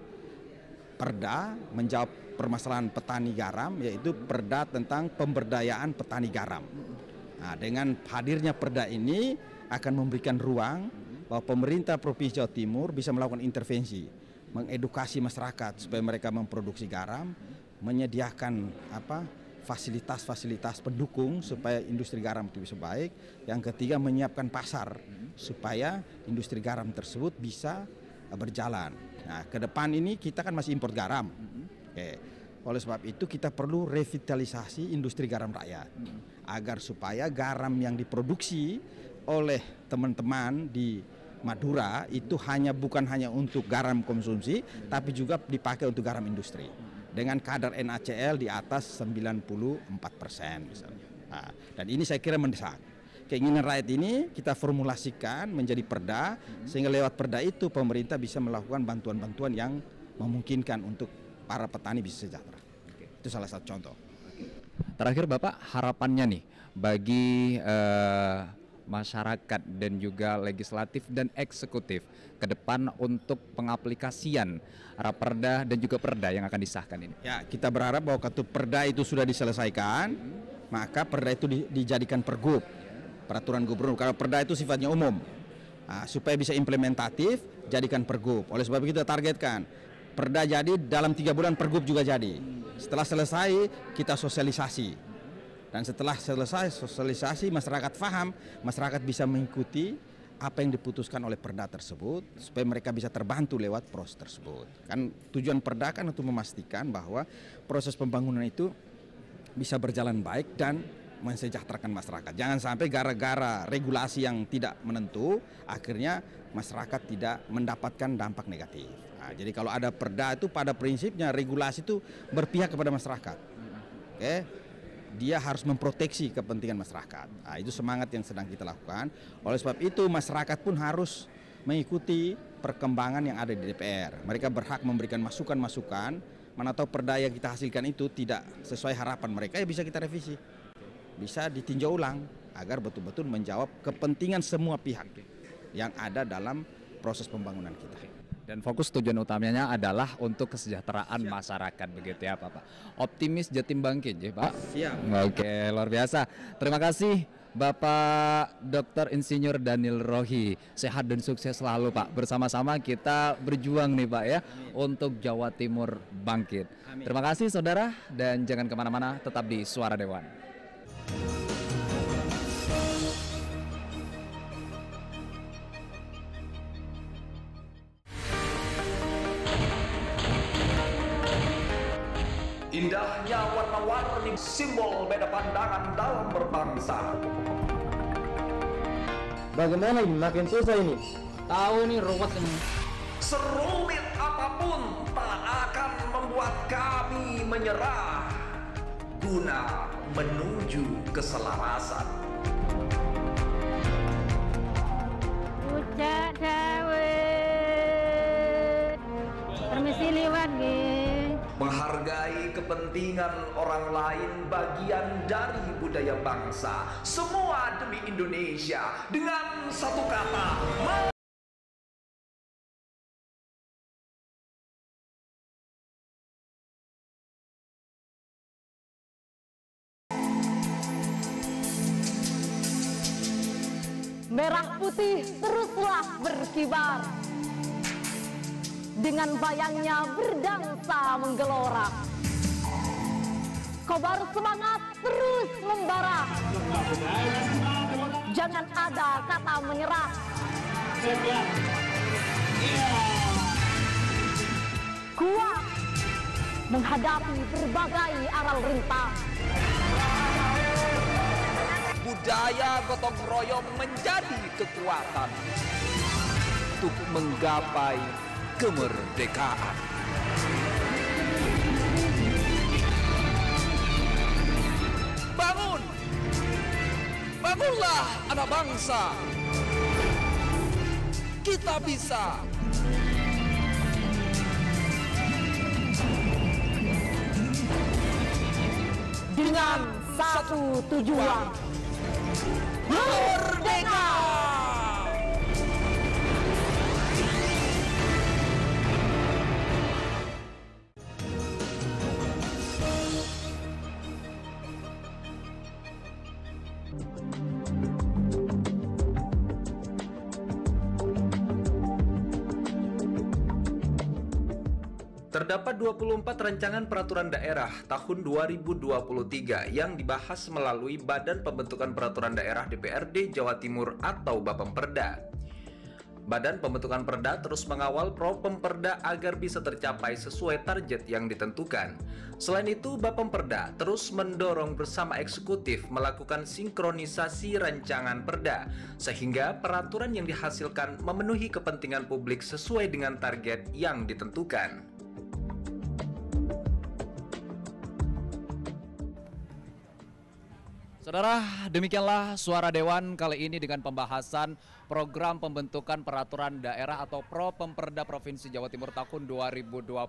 perda menjawab permasalahan petani garam yaitu perda tentang pemberdayaan petani garam. Nah, dengan hadirnya perda ini akan memberikan ruang bahwa pemerintah Provinsi Jawa Timur bisa melakukan intervensi, mengedukasi masyarakat supaya mereka memproduksi garam, menyediakan apa fasilitas-fasilitas pendukung supaya industri garam itu bisa baik. Yang ketiga menyiapkan pasar supaya industri garam tersebut bisa berjalan. Nah, ke depan ini kita kan masih impor garam. Oke. Oleh sebab itu kita perlu revitalisasi industri garam rakyat agar supaya garam yang diproduksi oleh teman-teman di Madura itu hanya bukan hanya untuk garam konsumsi tapi juga dipakai untuk garam industri dengan kadar NaCl di atas 94 persen misalnya. Nah, dan ini saya kira mendesak keinginan rakyat ini kita formulasikan menjadi perda sehingga lewat perda itu pemerintah bisa melakukan bantuan-bantuan yang memungkinkan untuk para petani bisa sejahtera. Okay. Itu salah satu contoh. Terakhir Bapak harapannya nih bagi uh, masyarakat dan juga legislatif dan eksekutif ke depan untuk pengaplikasian raperda dan juga perda yang akan disahkan ini? Ya, kita berharap bahwa kartu perda itu sudah diselesaikan, maka perda itu dijadikan pergub peraturan gubernur. Kalau perda itu sifatnya umum, nah, supaya bisa implementatif, jadikan pergub. Oleh sebab itu kita targetkan perda jadi dalam tiga bulan pergub juga jadi. Setelah selesai kita sosialisasi dan setelah selesai sosialisasi masyarakat faham, masyarakat bisa mengikuti apa yang diputuskan oleh perda tersebut supaya mereka bisa terbantu lewat proses tersebut. Kan tujuan perda kan untuk memastikan bahwa proses pembangunan itu bisa berjalan baik dan mensejahterakan masyarakat. Jangan sampai gara-gara regulasi yang tidak menentu, akhirnya masyarakat tidak mendapatkan dampak negatif. Nah, jadi kalau ada perda itu pada prinsipnya regulasi itu berpihak kepada masyarakat. Oke. Dia harus memproteksi kepentingan masyarakat. Nah, itu semangat yang sedang kita lakukan. Oleh sebab itu masyarakat pun harus mengikuti perkembangan yang ada di DPR. Mereka berhak memberikan masukan-masukan, mana tahu perda yang kita hasilkan itu tidak sesuai harapan mereka ya bisa kita revisi bisa ditinjau ulang agar betul-betul menjawab kepentingan semua pihak yang ada dalam proses pembangunan kita dan fokus tujuan utamanya adalah untuk kesejahteraan Siap. masyarakat begitu ya pak Optimis Jatim Bangkit ya Pak. Siap. Oke, luar biasa. Terima kasih Bapak Dr. Insinyur Daniel Rohi. Sehat dan sukses selalu Pak. Bersama-sama kita berjuang nih Pak ya Amin. untuk Jawa Timur bangkit. Amin. Terima kasih saudara dan jangan kemana-mana tetap di Suara Dewan. Indahnya warna-warni simbol beda pandangan dalam berbangsa. Bagaimana ini? Makin susah ini. Tahu nih ruwet ini. Serumit apapun tak akan membuat kami menyerah. Guna menuju keselarasan. Ucak dawe, permisi liwat Menghargai kepentingan orang lain bagian dari budaya bangsa. Semua demi Indonesia dengan satu kata. merah putih teruslah berkibar dengan bayangnya berdansa menggelora kobar semangat terus membara jangan ada kata menyerah kuat menghadapi berbagai aral rintang budaya gotong royong menjadi kekuatan untuk menggapai kemerdekaan. Bangun! Bangunlah anak bangsa! Kita bisa! Dengan satu tujuan. ¡Ordenar! 24 Rancangan Peraturan Daerah tahun 2023 yang dibahas melalui Badan Pembentukan Peraturan Daerah DPRD Jawa Timur atau Bapemperda. Badan Pembentukan Perda terus mengawal pro perda agar bisa tercapai sesuai target yang ditentukan. Selain itu, Bapemperda terus mendorong bersama eksekutif melakukan sinkronisasi rancangan perda sehingga peraturan yang dihasilkan memenuhi kepentingan publik sesuai dengan target yang ditentukan. Saudara, demikianlah suara Dewan kali ini dengan pembahasan program pembentukan peraturan daerah atau Pro Pemperda Provinsi Jawa Timur tahun 2023.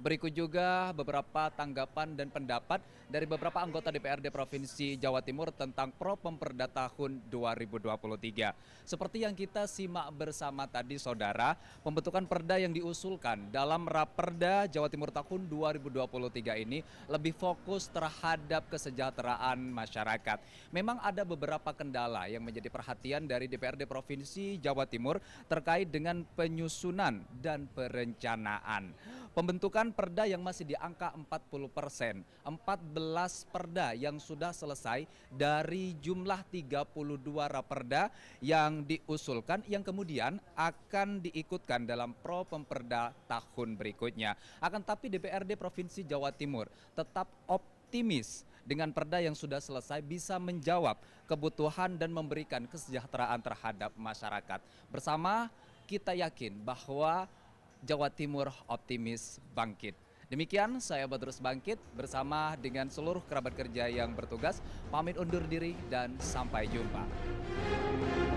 Berikut juga beberapa tanggapan dan pendapat dari beberapa anggota DPRD Provinsi Jawa Timur tentang Pro Pemperda tahun 2023. Seperti yang kita simak bersama tadi Saudara, pembentukan perda yang diusulkan dalam Raperda Jawa Timur tahun 2023 ini lebih fokus terhadap kesejahteraan masyarakat masyarakat. Memang ada beberapa kendala yang menjadi perhatian dari DPRD Provinsi Jawa Timur terkait dengan penyusunan dan perencanaan. Pembentukan perda yang masih di angka 40 persen, 14 perda yang sudah selesai dari jumlah 32 raperda yang diusulkan yang kemudian akan diikutkan dalam pro pemperda tahun berikutnya. Akan tapi DPRD Provinsi Jawa Timur tetap optimis dengan perda yang sudah selesai bisa menjawab kebutuhan dan memberikan kesejahteraan terhadap masyarakat. Bersama kita yakin bahwa Jawa Timur optimis bangkit. Demikian saya Badrus Bangkit bersama dengan seluruh kerabat kerja yang bertugas. Pamit undur diri dan sampai jumpa.